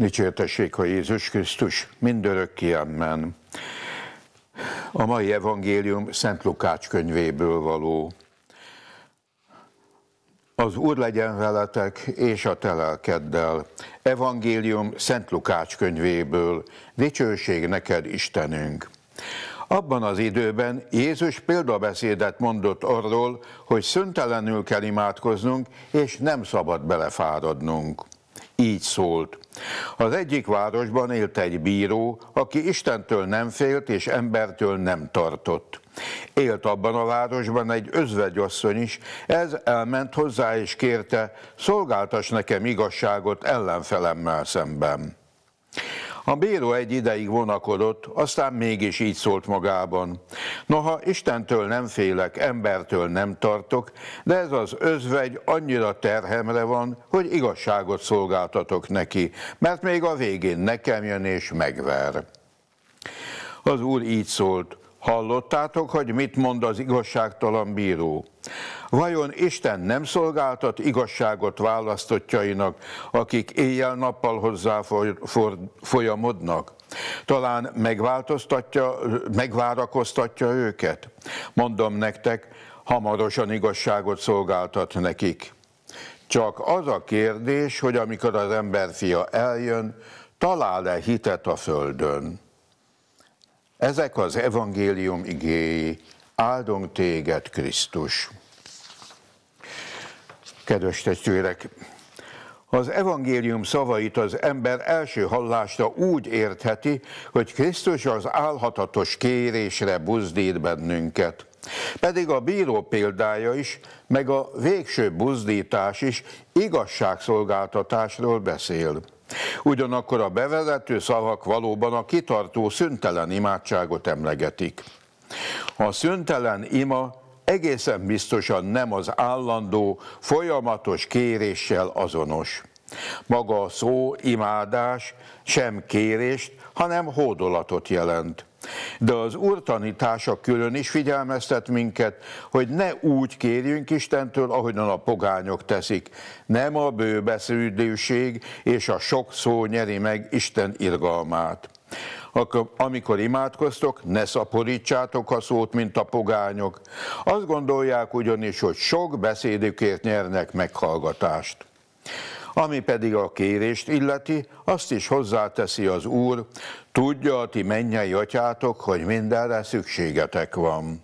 Dicsértessék a Jézus Krisztus, mindörökké amen. A mai evangélium Szent Lukács könyvéből való. Az Úr legyen veletek és a telelkeddel. Evangélium Szent Lukács könyvéből. Dicsőség neked, Istenünk! Abban az időben Jézus példabeszédet mondott arról, hogy szüntelenül kell imádkoznunk, és nem szabad belefáradnunk így szólt. Az egyik városban élt egy bíró, aki Istentől nem félt és embertől nem tartott. Élt abban a városban egy özvegyasszony is, ez elment hozzá és kérte, szolgáltas nekem igazságot ellenfelemmel szemben. A bíró egy ideig vonakodott, aztán mégis így szólt magában. Noha Istentől nem félek, embertől nem tartok, de ez az özvegy annyira terhemre van, hogy igazságot szolgáltatok neki, mert még a végén nekem jön és megver. Az úr így szólt, Hallottátok, hogy mit mond az igazságtalan bíró? Vajon Isten nem szolgáltat igazságot választottjainak, akik éjjel-nappal hozzá folyamodnak? Talán megváltoztatja, megvárakoztatja őket? Mondom nektek, hamarosan igazságot szolgáltat nekik. Csak az a kérdés, hogy amikor az emberfia eljön, talál-e hitet a földön? Ezek az evangélium igéi. Áldunk téged, Krisztus! Kedves testvérek, az evangélium szavait az ember első hallásra úgy értheti, hogy Krisztus az álhatatos kérésre buzdít bennünket. Pedig a bíró példája is, meg a végső buzdítás is igazságszolgáltatásról beszél. Ugyanakkor a bevezető szavak valóban a kitartó szüntelen imádságot emlegetik. A szüntelen ima egészen biztosan nem az állandó, folyamatos kéréssel azonos. Maga a szó imádás sem kérést, hanem hódolatot jelent. De az Úr tanítása külön is figyelmeztet minket, hogy ne úgy kérjünk Istentől, ahogyan a pogányok teszik. Nem a bőbeszűdőség és a sok szó nyeri meg Isten irgalmát. Amikor imádkoztok, ne szaporítsátok a szót, mint a pogányok. Azt gondolják ugyanis, hogy sok beszédükért nyernek meghallgatást. Ami pedig a kérést illeti, azt is hozzáteszi az Úr, tudja a ti mennyei atyátok, hogy mindenre szükségetek van.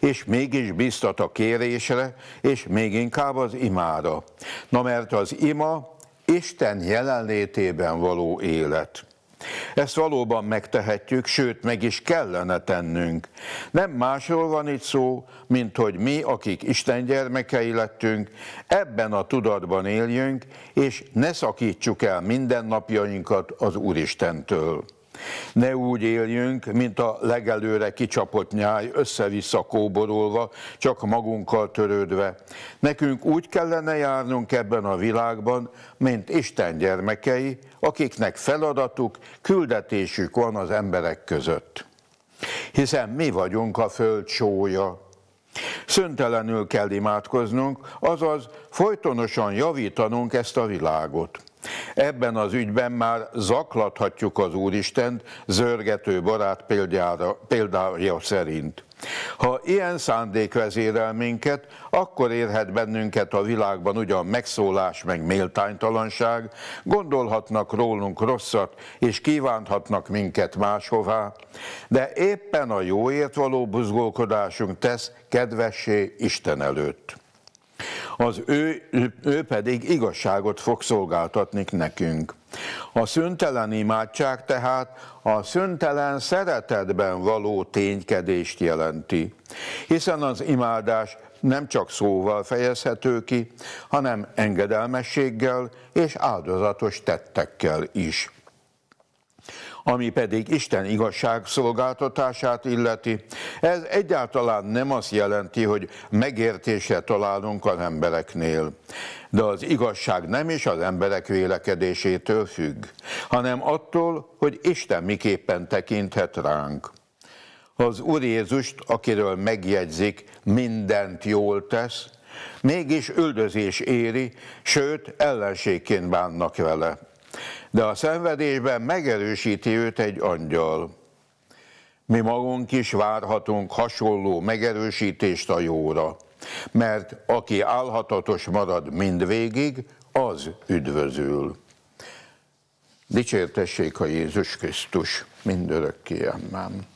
És mégis biztat a kérésre, és még inkább az imára. Na mert az ima Isten jelenlétében való élet. Ezt valóban megtehetjük, sőt meg is kellene tennünk. Nem másról van itt szó, mint hogy mi, akik Isten gyermekei lettünk, ebben a tudatban éljünk, és ne szakítsuk el mindennapjainkat az Úristentől. Ne úgy éljünk, mint a legelőre kicsapott nyáj, össze-vissza kóborolva, csak magunkkal törődve. Nekünk úgy kellene járnunk ebben a világban, mint Isten gyermekei, akiknek feladatuk, küldetésük van az emberek között. Hiszen mi vagyunk a föld sója, szöntelenül kell imádkoznunk, azaz folytonosan javítanunk ezt a világot. Ebben az ügyben már zaklathatjuk az Úristent zörgető barát példája szerint. Ha ilyen szándék vezérel minket, akkor érhet bennünket a világban ugyan megszólás meg méltánytalanság, gondolhatnak rólunk rosszat és kívánhatnak minket máshová, de éppen a jóért való buzgolkodásunk tesz kedvessé Isten előtt az ő, ő pedig igazságot fog szolgáltatni nekünk. A szüntelen imádság tehát a szüntelen szeretetben való ténykedést jelenti, hiszen az imádás nem csak szóval fejezhető ki, hanem engedelmességgel és áldozatos tettekkel is ami pedig Isten igazság szolgáltatását illeti, ez egyáltalán nem azt jelenti, hogy megértésre találunk az embereknél. De az igazság nem is az emberek vélekedésétől függ, hanem attól, hogy Isten miképpen tekinthet ránk az Úr Jézust, akiről megjegyzik, mindent jól tesz, mégis üldözés éri, sőt ellenségként bánnak vele de a szenvedésben megerősíti őt egy angyal. Mi magunk is várhatunk hasonló megerősítést a jóra, mert aki álhatatos marad mindvégig, az üdvözül. Dicsértessék a Jézus Krisztus mindörökké, amen.